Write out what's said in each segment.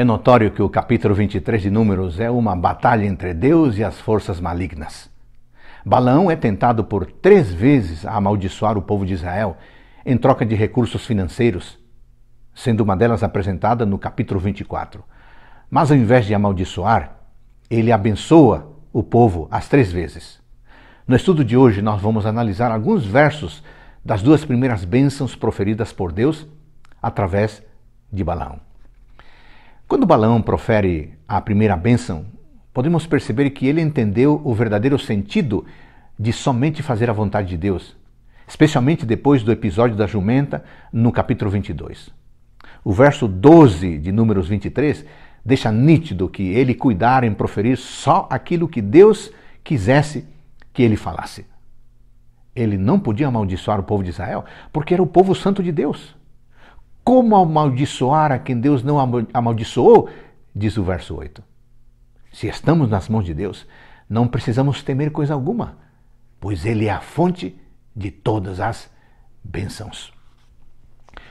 É notório que o capítulo 23 de Números é uma batalha entre Deus e as forças malignas. Balaão é tentado por três vezes a amaldiçoar o povo de Israel em troca de recursos financeiros, sendo uma delas apresentada no capítulo 24. Mas ao invés de amaldiçoar, ele abençoa o povo as três vezes. No estudo de hoje, nós vamos analisar alguns versos das duas primeiras bênçãos proferidas por Deus através de Balaão. Quando Balaão profere a primeira bênção, podemos perceber que ele entendeu o verdadeiro sentido de somente fazer a vontade de Deus, especialmente depois do episódio da jumenta no capítulo 22. O verso 12 de Números 23 deixa nítido que ele cuidara em proferir só aquilo que Deus quisesse que ele falasse. Ele não podia amaldiçoar o povo de Israel, porque era o povo santo de Deus. Como amaldiçoar a quem Deus não amaldiçoou? Diz o verso 8. Se estamos nas mãos de Deus, não precisamos temer coisa alguma, pois Ele é a fonte de todas as bênçãos.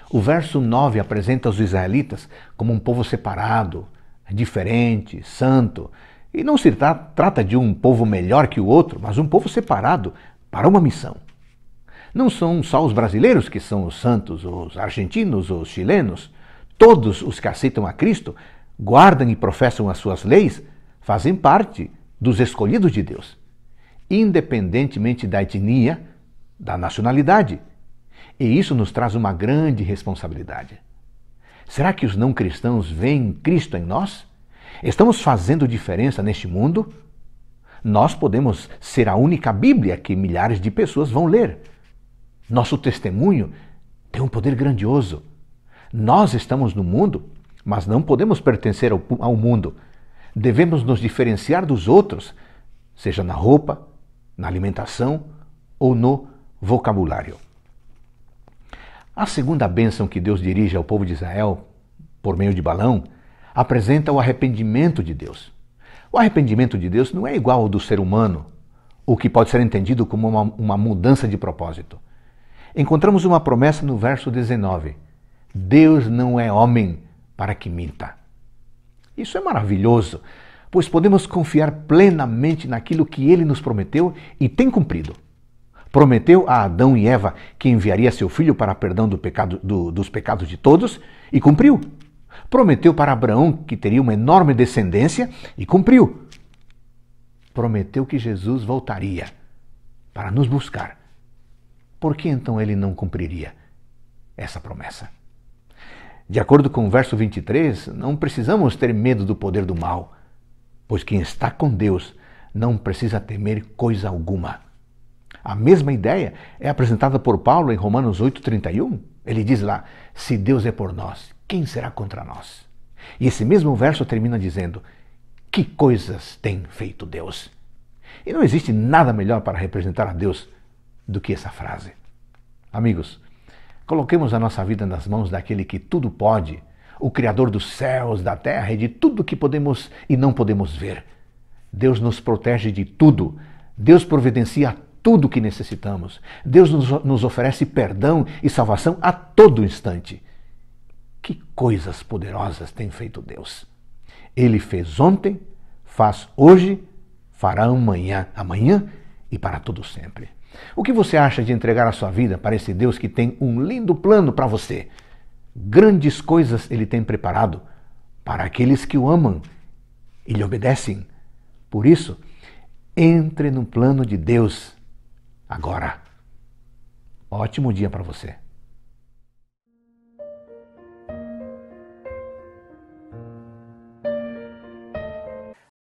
O verso 9 apresenta os israelitas como um povo separado, diferente, santo. E não se trata de um povo melhor que o outro, mas um povo separado para uma missão. Não são só os brasileiros que são os santos, os argentinos, os chilenos. Todos os que aceitam a Cristo, guardam e professam as suas leis, fazem parte dos escolhidos de Deus, independentemente da etnia, da nacionalidade. E isso nos traz uma grande responsabilidade. Será que os não cristãos veem Cristo em nós? Estamos fazendo diferença neste mundo? Nós podemos ser a única Bíblia que milhares de pessoas vão ler, nosso testemunho tem um poder grandioso. Nós estamos no mundo, mas não podemos pertencer ao, ao mundo. Devemos nos diferenciar dos outros, seja na roupa, na alimentação ou no vocabulário. A segunda bênção que Deus dirige ao povo de Israel, por meio de Balão, apresenta o arrependimento de Deus. O arrependimento de Deus não é igual ao do ser humano, o que pode ser entendido como uma, uma mudança de propósito encontramos uma promessa no verso 19: Deus não é homem para que minta. Isso é maravilhoso, pois podemos confiar plenamente naquilo que ele nos prometeu e tem cumprido. Prometeu a Adão e Eva que enviaria seu filho para perdão do pecado, do, dos pecados de todos e cumpriu. Prometeu para Abraão que teria uma enorme descendência e cumpriu. Prometeu que Jesus voltaria para nos buscar por que então ele não cumpriria essa promessa? De acordo com o verso 23, não precisamos ter medo do poder do mal, pois quem está com Deus não precisa temer coisa alguma. A mesma ideia é apresentada por Paulo em Romanos 8,31. Ele diz lá: Se Deus é por nós, quem será contra nós? E esse mesmo verso termina dizendo: Que coisas tem feito Deus? E não existe nada melhor para representar a Deus do que essa frase. Amigos, coloquemos a nossa vida nas mãos daquele que tudo pode, o Criador dos céus, da terra e de tudo que podemos e não podemos ver. Deus nos protege de tudo. Deus providencia tudo que necessitamos. Deus nos, nos oferece perdão e salvação a todo instante. Que coisas poderosas tem feito Deus! Ele fez ontem, faz hoje, fará amanhã, amanhã e para todo sempre. O que você acha de entregar a sua vida para esse Deus que tem um lindo plano para você? Grandes coisas ele tem preparado para aqueles que o amam e lhe obedecem. Por isso, entre no plano de Deus agora. Ótimo dia para você.